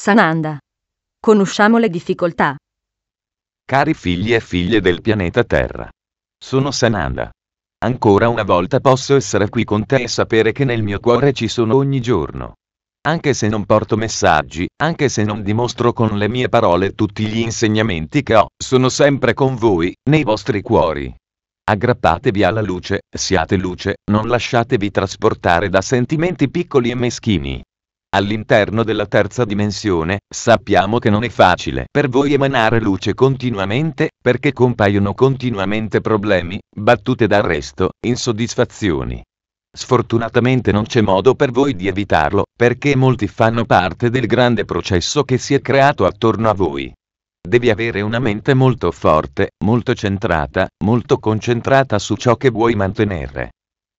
Sananda. Conosciamo le difficoltà. Cari figli e figlie del pianeta Terra. Sono Sananda. Ancora una volta posso essere qui con te e sapere che nel mio cuore ci sono ogni giorno. Anche se non porto messaggi, anche se non dimostro con le mie parole tutti gli insegnamenti che ho, sono sempre con voi, nei vostri cuori. Aggrappatevi alla luce, siate luce, non lasciatevi trasportare da sentimenti piccoli e meschini all'interno della terza dimensione, sappiamo che non è facile per voi emanare luce continuamente, perché compaiono continuamente problemi, battute d'arresto, insoddisfazioni. Sfortunatamente non c'è modo per voi di evitarlo, perché molti fanno parte del grande processo che si è creato attorno a voi. Devi avere una mente molto forte, molto centrata, molto concentrata su ciò che vuoi mantenere.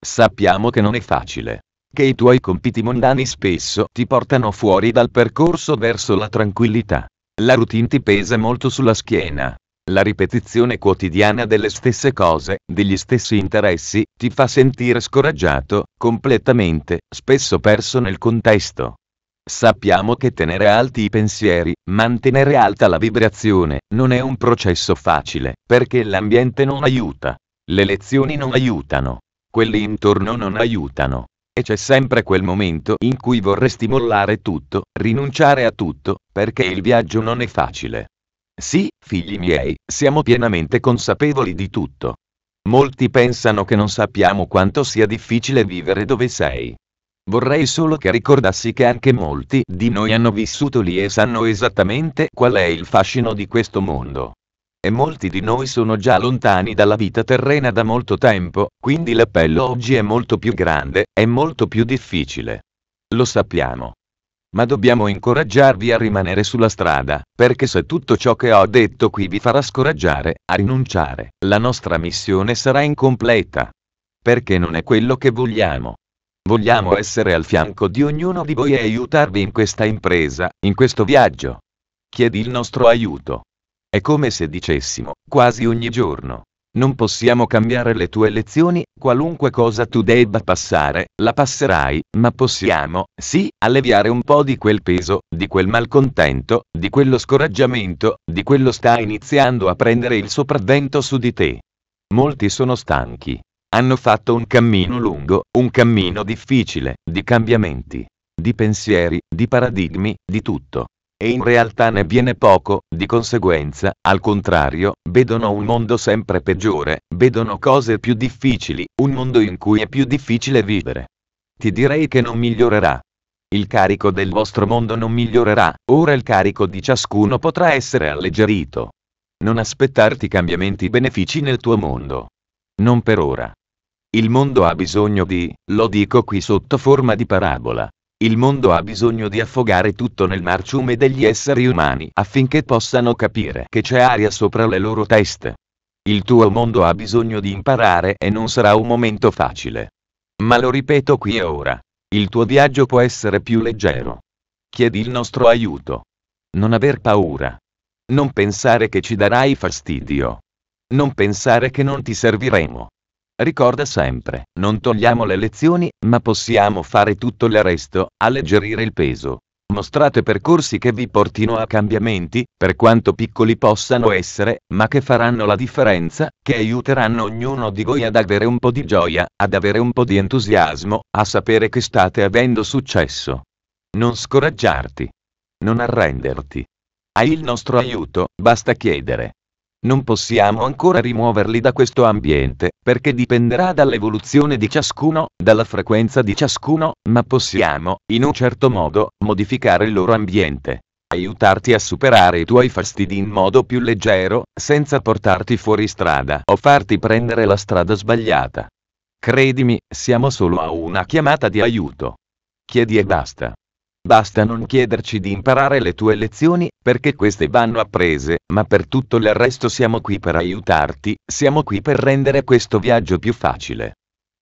Sappiamo che non è facile che i tuoi compiti mondani spesso ti portano fuori dal percorso verso la tranquillità. La routine ti pesa molto sulla schiena. La ripetizione quotidiana delle stesse cose, degli stessi interessi, ti fa sentire scoraggiato, completamente, spesso perso nel contesto. Sappiamo che tenere alti i pensieri, mantenere alta la vibrazione, non è un processo facile, perché l'ambiente non aiuta. Le lezioni non aiutano. Quelli intorno non aiutano. E c'è sempre quel momento in cui vorresti mollare tutto, rinunciare a tutto, perché il viaggio non è facile. Sì, figli miei, siamo pienamente consapevoli di tutto. Molti pensano che non sappiamo quanto sia difficile vivere dove sei. Vorrei solo che ricordassi che anche molti di noi hanno vissuto lì e sanno esattamente qual è il fascino di questo mondo e molti di noi sono già lontani dalla vita terrena da molto tempo, quindi l'appello oggi è molto più grande, è molto più difficile. Lo sappiamo. Ma dobbiamo incoraggiarvi a rimanere sulla strada, perché se tutto ciò che ho detto qui vi farà scoraggiare, a rinunciare, la nostra missione sarà incompleta. Perché non è quello che vogliamo. Vogliamo essere al fianco di ognuno di voi e aiutarvi in questa impresa, in questo viaggio. Chiedi il nostro aiuto. È come se dicessimo, quasi ogni giorno. Non possiamo cambiare le tue lezioni, qualunque cosa tu debba passare, la passerai, ma possiamo, sì, alleviare un po' di quel peso, di quel malcontento, di quello scoraggiamento, di quello sta iniziando a prendere il sopravvento su di te. Molti sono stanchi. Hanno fatto un cammino lungo, un cammino difficile, di cambiamenti, di pensieri, di paradigmi, di tutto e in realtà ne viene poco, di conseguenza, al contrario, vedono un mondo sempre peggiore, vedono cose più difficili, un mondo in cui è più difficile vivere. Ti direi che non migliorerà. Il carico del vostro mondo non migliorerà, ora il carico di ciascuno potrà essere alleggerito. Non aspettarti cambiamenti benefici nel tuo mondo. Non per ora. Il mondo ha bisogno di, lo dico qui sotto forma di parabola, il mondo ha bisogno di affogare tutto nel marciume degli esseri umani affinché possano capire che c'è aria sopra le loro teste. Il tuo mondo ha bisogno di imparare e non sarà un momento facile. Ma lo ripeto qui e ora. Il tuo viaggio può essere più leggero. Chiedi il nostro aiuto. Non aver paura. Non pensare che ci darai fastidio. Non pensare che non ti serviremo. Ricorda sempre, non togliamo le lezioni, ma possiamo fare tutto il resto, alleggerire il peso. Mostrate percorsi che vi portino a cambiamenti, per quanto piccoli possano essere, ma che faranno la differenza, che aiuteranno ognuno di voi ad avere un po' di gioia, ad avere un po' di entusiasmo, a sapere che state avendo successo. Non scoraggiarti. Non arrenderti. Hai il nostro aiuto, basta chiedere. Non possiamo ancora rimuoverli da questo ambiente, perché dipenderà dall'evoluzione di ciascuno, dalla frequenza di ciascuno, ma possiamo, in un certo modo, modificare il loro ambiente. Aiutarti a superare i tuoi fastidi in modo più leggero, senza portarti fuori strada o farti prendere la strada sbagliata. Credimi, siamo solo a una chiamata di aiuto. Chiedi e basta. Basta non chiederci di imparare le tue lezioni, perché queste vanno apprese, ma per tutto il resto siamo qui per aiutarti, siamo qui per rendere questo viaggio più facile.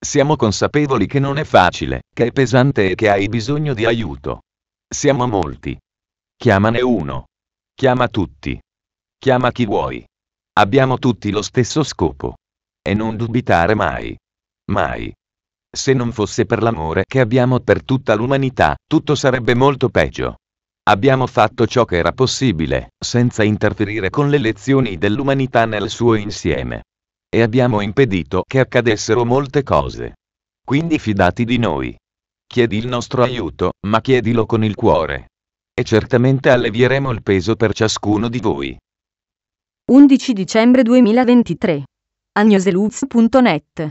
Siamo consapevoli che non è facile, che è pesante e che hai bisogno di aiuto. Siamo molti. Chiamane uno. Chiama tutti. Chiama chi vuoi. Abbiamo tutti lo stesso scopo. E non dubitare mai. Mai. Se non fosse per l'amore che abbiamo per tutta l'umanità, tutto sarebbe molto peggio. Abbiamo fatto ciò che era possibile, senza interferire con le lezioni dell'umanità nel suo insieme. E abbiamo impedito che accadessero molte cose. Quindi fidati di noi. Chiedi il nostro aiuto, ma chiedilo con il cuore. E certamente allevieremo il peso per ciascuno di voi. 11 dicembre 2023. agnoseluz.net